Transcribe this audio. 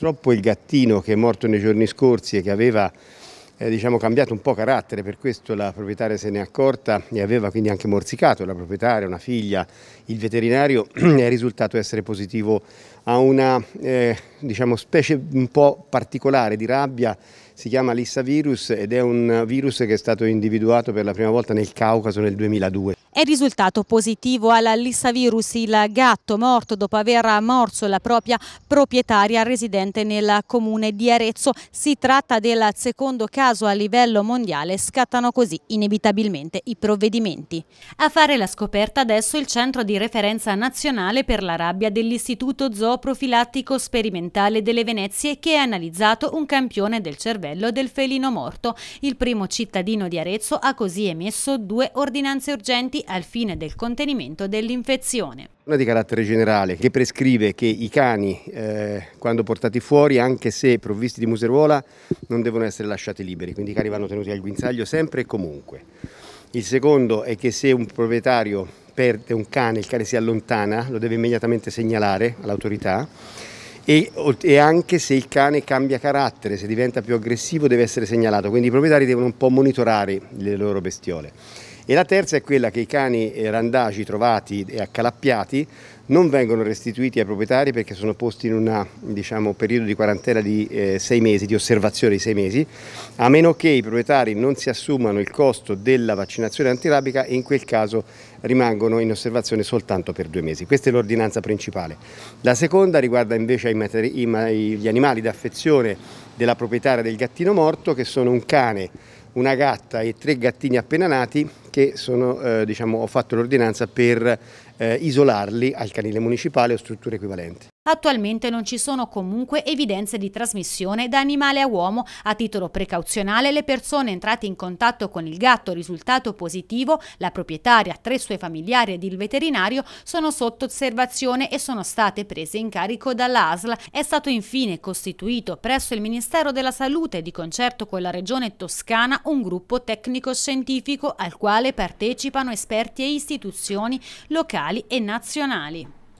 Purtroppo il gattino che è morto nei giorni scorsi e che aveva eh, diciamo, cambiato un po' carattere, per questo la proprietaria se n'è accorta e aveva quindi anche morsicato la proprietaria, una figlia, il veterinario è risultato essere positivo a una eh, diciamo, specie un po' particolare di rabbia, si chiama lissavirus ed è un virus che è stato individuato per la prima volta nel Caucaso nel 2002. È risultato positivo alla lissavirus il gatto morto dopo aver morso la propria proprietaria residente nel comune di Arezzo. Si tratta del secondo caso a livello mondiale, scattano così inevitabilmente i provvedimenti. A fare la scoperta adesso il centro di referenza nazionale per la rabbia dell'Istituto Zooprofilattico Sperimentale delle Venezie che ha analizzato un campione del cervello del felino morto. Il primo cittadino di Arezzo ha così emesso due ordinanze urgenti al fine del contenimento dell'infezione. Una di carattere generale che prescrive che i cani, eh, quando portati fuori, anche se provvisti di museruola, non devono essere lasciati liberi, quindi i cani vanno tenuti al guinzaglio sempre e comunque. Il secondo è che se un proprietario perde un cane, il cane si allontana, lo deve immediatamente segnalare all'autorità e, e, anche se il cane cambia carattere, se diventa più aggressivo deve essere segnalato, quindi i proprietari devono un po' monitorare le loro bestiole. E la terza è quella che i cani randagi trovati e accalappiati non vengono restituiti ai proprietari perché sono posti in un diciamo, periodo di quarantena di eh, sei mesi, di osservazione di sei mesi, a meno che i proprietari non si assumano il costo della vaccinazione antirabica e in quel caso rimangono in osservazione soltanto per due mesi. Questa è l'ordinanza principale. La seconda riguarda invece gli animali d'affezione della proprietaria del gattino morto che sono un cane, una gatta e tre gattini appena nati che sono, eh, diciamo, ho fatto l'ordinanza per eh, isolarli al canile municipale o strutture equivalenti. Attualmente non ci sono comunque evidenze di trasmissione da animale a uomo. A titolo precauzionale le persone entrate in contatto con il gatto risultato positivo, la proprietaria, tre suoi familiari ed il veterinario sono sotto osservazione e sono state prese in carico dall'ASL. È stato infine costituito presso il Ministero della Salute di concerto con la Regione Toscana un gruppo tecnico-scientifico al quale quale partecipano esperti e istituzioni locali e nazionali.